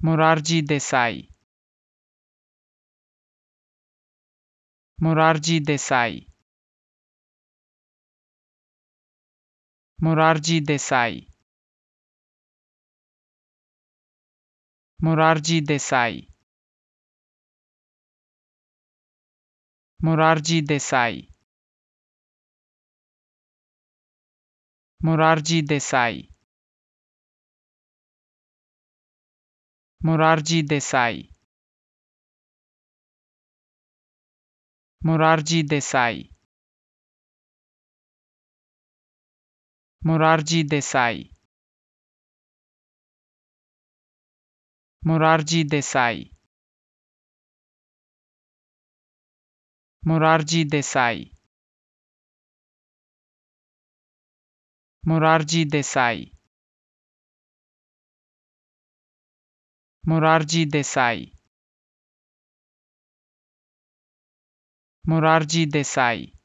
Morarji Desai Morarji Desai Morarji Desai Morarji Desai Morarji Desai Morarji Desai Morarji Desai Morarji Desai Morarji Desai Morarji Desai Morarji Desai Morarji Desai Morarji Desai Morarji Desai